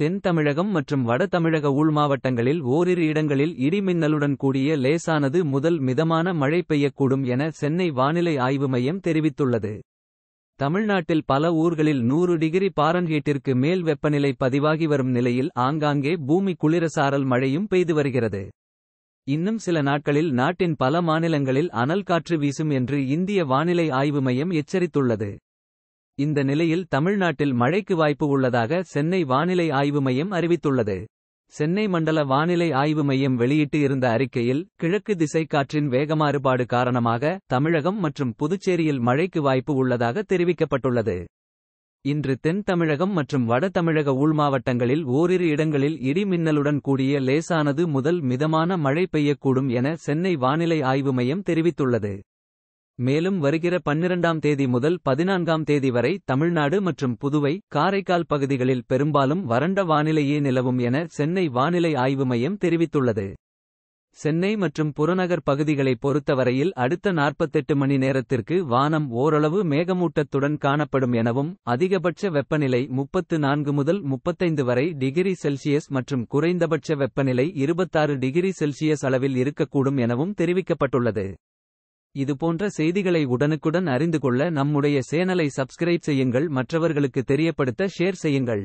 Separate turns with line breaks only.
தென் தமிழகம் மற்றும் வட தமிழக உள் மாவட்டங்களில் ஓரிரு இடங்களில் இடிமின்னலுடன் கூடிய லேசானது முதல் மிதமான மழை பெய்யக்கூடும் என சென்னை வானிலை ஆய்வு மையம் தெரிவித்துள்ளது தமிழ்நாட்டில் பல ஊர்களில் நூறு டிகிரி பாரன்ஹீட்டிற்கு மேல் வெப்பநிலை பதிவாகி வரும் நிலையில் ஆங்காங்கே பூமி குளிரசாரல் மழையும் பெய்து வருகிறது இன்னும் சில நாட்களில் நாட்டின் பல மாநிலங்களில் அனல் காற்று வீசும் என்று இந்திய வானிலை ஆய்வு மையம் எச்சரித்துள்ளது இந்த நிலையில் தமிழ்நாட்டில் மழைக்கு வாய்ப்பு உள்ளதாக சென்னை வானிலை ஆய்வு மையம் அறிவித்துள்ளது சென்னை மண்டல வானிலை ஆய்வு மையம் வெளியிட்டு இருந்த அறிக்கையில் கிழக்கு திசை காற்றின் வேக மாறுபாடு காரணமாக தமிழகம் மற்றும் புதுச்சேரியில் மழைக்கு வாய்ப்பு உள்ளதாக தெரிவிக்கப்பட்டுள்ளது இன்று தென் தமிழகம் மற்றும் வட தமிழக மாவட்டங்களில் ஓரிரு இடங்களில் இடி மின்னலுடன் கூடிய லேசானது முதல் மிதமான மழை பெய்யக்கூடும் என சென்னை வானிலை ஆய்வு மையம் தெரிவித்துள்ளது மேலும் வருகிற பன்னிரண்டாம் தேதி முதல் பதினான்காம் தேதி வரை தமிழ்நாடு மற்றும் புதுவை காரைக்கால் பகுதிகளில் பெரும்பாலும் வறண்ட வானிலையே நிலவும் என சென்னை வானிலை ஆய்வு மையம் தெரிவித்துள்ளது சென்னை மற்றும் புறநகர் பகுதிகளை பொறுத்தவரையில் அடுத்த நாற்பத்தெட்டு மணி நேரத்திற்கு வானம் ஓரளவு மேகமூட்டத்துடன் காணப்படும் எனவும் அதிகபட்ச வெப்பநிலை முப்பத்து நான்கு முதல் முப்பத்தைந்து வரை டிகிரி செல்சியஸ் மற்றும் குறைந்தபட்ச வெப்பநிலை இருபத்தாறு டிகிரி செல்சியஸ் அளவில் இருக்கக்கூடும் எனவும் தெரிவிக்கப்பட்டுள்ளது இதுபோன்ற செய்திகளை உடனுக்குடன் அறிந்து கொள்ள நம்முடைய சேனலை சப்ஸ்கிரைப் செய்யுங்கள் மற்றவர்களுக்கு தெரியப்படுத்த ஷேர் செய்யுங்கள்